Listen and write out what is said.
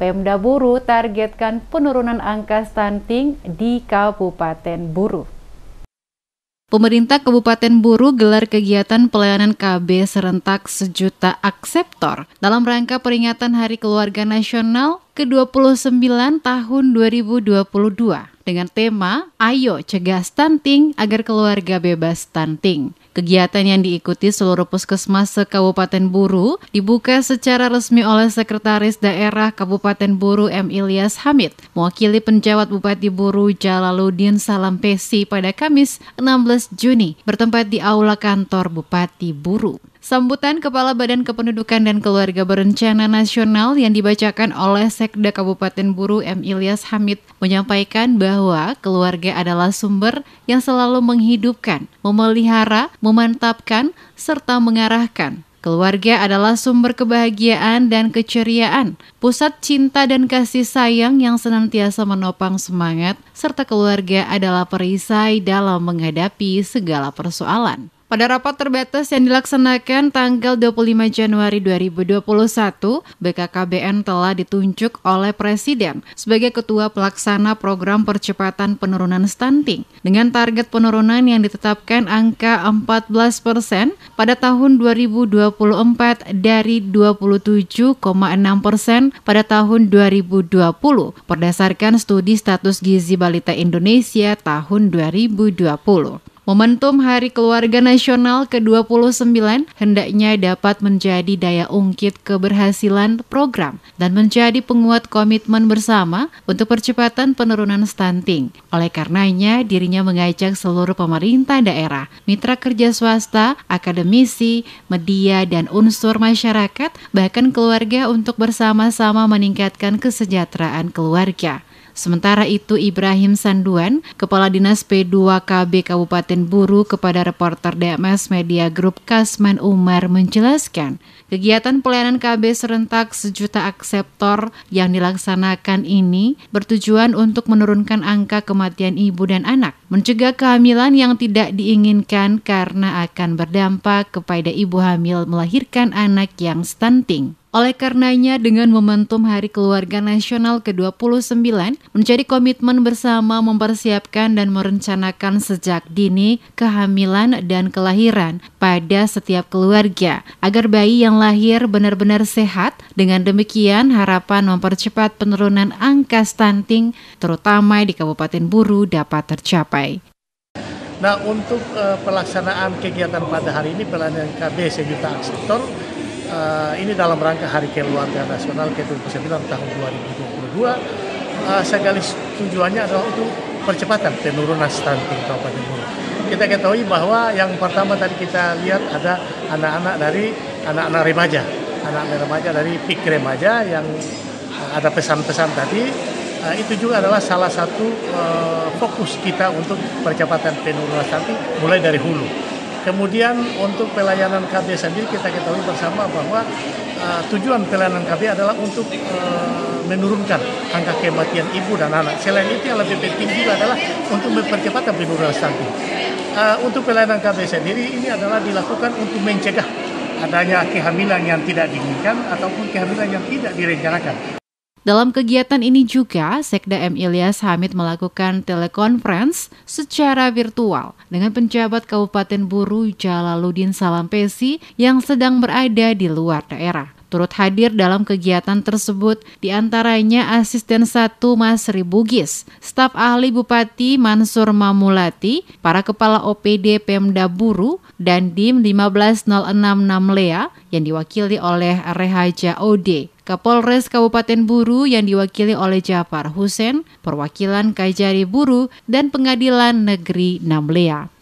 Pemda Buru targetkan penurunan angka stunting di Kabupaten Buru. Pemerintah Kabupaten Buru gelar kegiatan pelayanan KB serentak sejuta akseptor dalam rangka peringatan Hari Keluarga Nasional ke-29 tahun 2022 dengan tema Ayo Cegah Stunting Agar Keluarga Bebas Stunting. Kegiatan yang diikuti seluruh puskesmas se-Kabupaten Buru dibuka secara resmi oleh Sekretaris Daerah Kabupaten Buru M. Ilyas Hamid, mewakili penjawat Bupati Buru Jalaluddin Pesi pada Kamis 16 Juni, bertempat di Aula Kantor Bupati Buru. Sambutan Kepala Badan Kependudukan dan Keluarga Berencana Nasional yang dibacakan oleh Sekda Kabupaten Buru M. Ilyas Hamid menyampaikan bahwa keluarga adalah sumber yang selalu menghidupkan, memelihara, memantapkan, serta mengarahkan. Keluarga adalah sumber kebahagiaan dan keceriaan, pusat cinta dan kasih sayang yang senantiasa menopang semangat, serta keluarga adalah perisai dalam menghadapi segala persoalan. Pada rapat terbatas yang dilaksanakan tanggal 25 Januari 2021, BKKBN telah ditunjuk oleh Presiden sebagai Ketua Pelaksana Program Percepatan Penurunan Stunting dengan target penurunan yang ditetapkan angka 14 persen pada tahun 2024 dari 27,6 persen pada tahun 2020 berdasarkan studi status gizi balita Indonesia tahun 2020. Momentum Hari Keluarga Nasional ke-29 hendaknya dapat menjadi daya ungkit keberhasilan program dan menjadi penguat komitmen bersama untuk percepatan penurunan stunting. Oleh karenanya, dirinya mengajak seluruh pemerintah daerah, mitra kerja swasta, akademisi, media, dan unsur masyarakat, bahkan keluarga untuk bersama-sama meningkatkan kesejahteraan keluarga. Sementara itu Ibrahim Sanduan, Kepala Dinas P2KB Kabupaten Buru kepada reporter DMS Media Group Kasman Umar menjelaskan, kegiatan pelayanan KB serentak sejuta akseptor yang dilaksanakan ini bertujuan untuk menurunkan angka kematian ibu dan anak, mencegah kehamilan yang tidak diinginkan karena akan berdampak kepada ibu hamil melahirkan anak yang stunting. Oleh karenanya, dengan momentum Hari Keluarga Nasional ke-29, menjadi komitmen bersama mempersiapkan dan merencanakan sejak dini kehamilan dan kelahiran pada setiap keluarga, agar bayi yang lahir benar-benar sehat. Dengan demikian, harapan mempercepat penurunan angka stunting, terutama di Kabupaten Buru, dapat tercapai. Nah, untuk uh, pelaksanaan kegiatan pada hari ini, pelayanan KB sejuta aksektor, uh, ini dalam rangka Hari Keluarga Nasional ke 29 tahun 2022 uh, eh, tujuannya adalah untuk percepatan penurunan stunting Kabupaten Buru. Kita ketahui bahwa yang pertama tadi kita lihat ada anak-anak dari anak-anak remaja, anak-anak remaja dari PIK remaja yang ada pesan-pesan tadi Uh, itu juga adalah salah satu uh, fokus kita untuk percepatan penurunan stunting mulai dari hulu. Kemudian untuk pelayanan KB sendiri kita ketahui bersama bahwa uh, tujuan pelayanan KB adalah untuk uh, menurunkan angka kematian ibu dan anak. Selain itu yang lebih penting juga adalah untuk mempercepat penurunan stunting. Uh, eh, untuk pelayanan KB sendiri ini adalah dilakukan untuk mencegah adanya kehamilan yang tidak diinginkan ataupun kehamilan yang tidak direncanakan. Dalam kegiatan ini juga, Sekda M. Ilyas Hamid melakukan telekonferensi secara virtual dengan penjabat Kabupaten Buru Jalaluddin Salampesi yang sedang berada di luar daerah. Turut hadir dalam kegiatan tersebut diantaranya Asisten 1 Mas Ribugis, staf ahli Bupati Mansur Mamulati, para kepala OPD Pemda Buru, dan DIM 1506 Lea yang diwakili oleh Rehaja Ode, Kapolres Kabupaten Buru yang diwakili oleh Jafar Hussein, perwakilan Kajari Buru, dan Pengadilan Negeri Namlea.